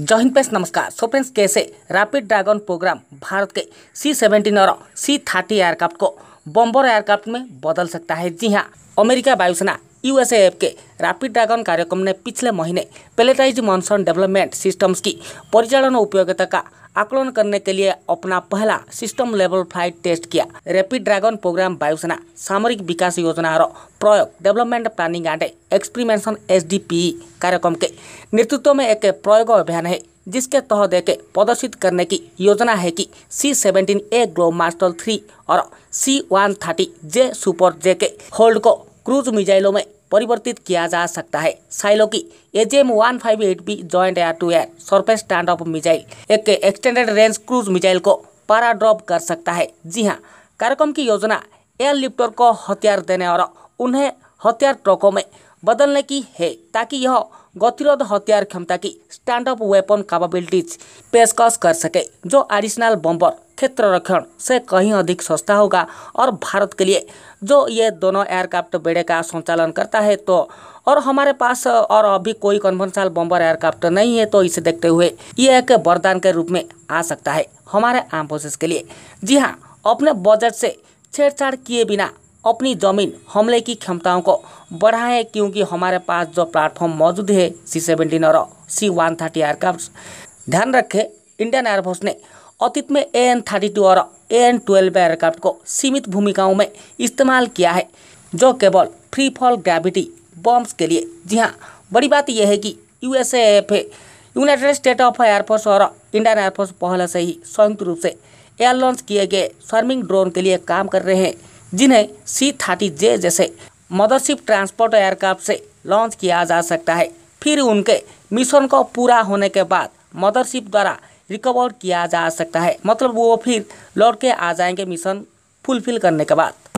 जय हिंद फ्रेंड्स नमस्कार सो फ्रेंड्स कैसे रैपिड ड्रैगन प्रोग्राम भारत के सी सेवेंटीन और सी थर्टी एयरक्राफ्ट को बॉम्बर एयरक्राफ्ट में बदल सकता है जी हाँ अमेरिका वायुसेना यूएसएफ के रैपिड ड्रैगन कार्यक्रम ने पिछले महीने पेलेटाइज मॉनसून डेवलपमेंट सिस्टम्स की परिचालन उपयोगिता का आकलन करने के लिए अपना पहला सिस्टम लेवल फ्लाइट टेस्ट किया रैपिड ड्रैगन प्रोग्राम वायुसेना सामरिक विकास योजना और प्रयोग development planning and experimentation P कार्यक्रम के नेतृत्व में एक प्रयोग अभियान है जिसके तहत एक प्रदर्शित करने की योजना है कि C seventeen A globemaster three और C one thirty J super J के होल्ड को क्रूज मिजाइलों में परिवर्तित किया जा सकता है साइलो की M one five eight B joint air to air surface stand off missile एक एक्सटेंडेड रेंज क्रूज मिजाइल को पारा ड्रॉप कर सकता है जी हाँ कार्यक्रम की योजना एयरलिफ्टर को हथियार देने और उन्हें हथियार ट्रकों में बदलने की है ताकि यह गतिरोध हथियार क्षमता की स्टैंड अप वेपन कैपेबिलिटीज पेशकश कर सके जो एडिशनल बम्बर क्षेत्र रक्षण से कहीं अधिक सस्ता होगा और भारत के लिए जो ये दोनों एयरक्राफ्ट बेड़े का संचालन करता है तो और हमारे पास और अभी कोई कन्वेंशनल बम्बर एयरक्राफ्ट नहीं है तो इसे देखते हुए ये एक वरदान के रूप में आ सकता है हमारे आम फोर्सेस के लिए जी हाँ अपने बजट से छेड़छाड़ किए बिना अपनी जमीन हमले की क्षमताओं को बढ़ाएं क्योंकि हमारे पास जो प्लेटफॉर्म मौजूद है सी सेवेंटीन और सी वन थर्टी एयरक्राफ्ट ध्यान रखें इंडियन एयरफोर्स ने अतीत में ए एन थर्टी टू और ए एन ट्वेल्व एयरक्राफ्ट को सीमित भूमिकाओं में इस्तेमाल किया है जो केवल फ्री फॉल ग्रेविटी बॉम्ब्स के लिए जी हाँ बड़ी बात यह है कि U S F United State of air force और इंडियन एयरफोर्स पहले से ही संयुक्त रूप से एयर लॉन्च किए गए स्वर्मिंग ड्रोन के लिए काम कर रहे हैं जिन्हें सी थर्टी जे जैसे मदरशिप ट्रांसपोर्ट एयरक्राफ्ट से लॉन्च किया जा सकता है फिर उनके मिशन को पूरा होने के बाद मदरशिप द्वारा रिकवर किया जा सकता है मतलब वो फिर लौट के आ जाएंगे मिशन फुलफिल करने के बाद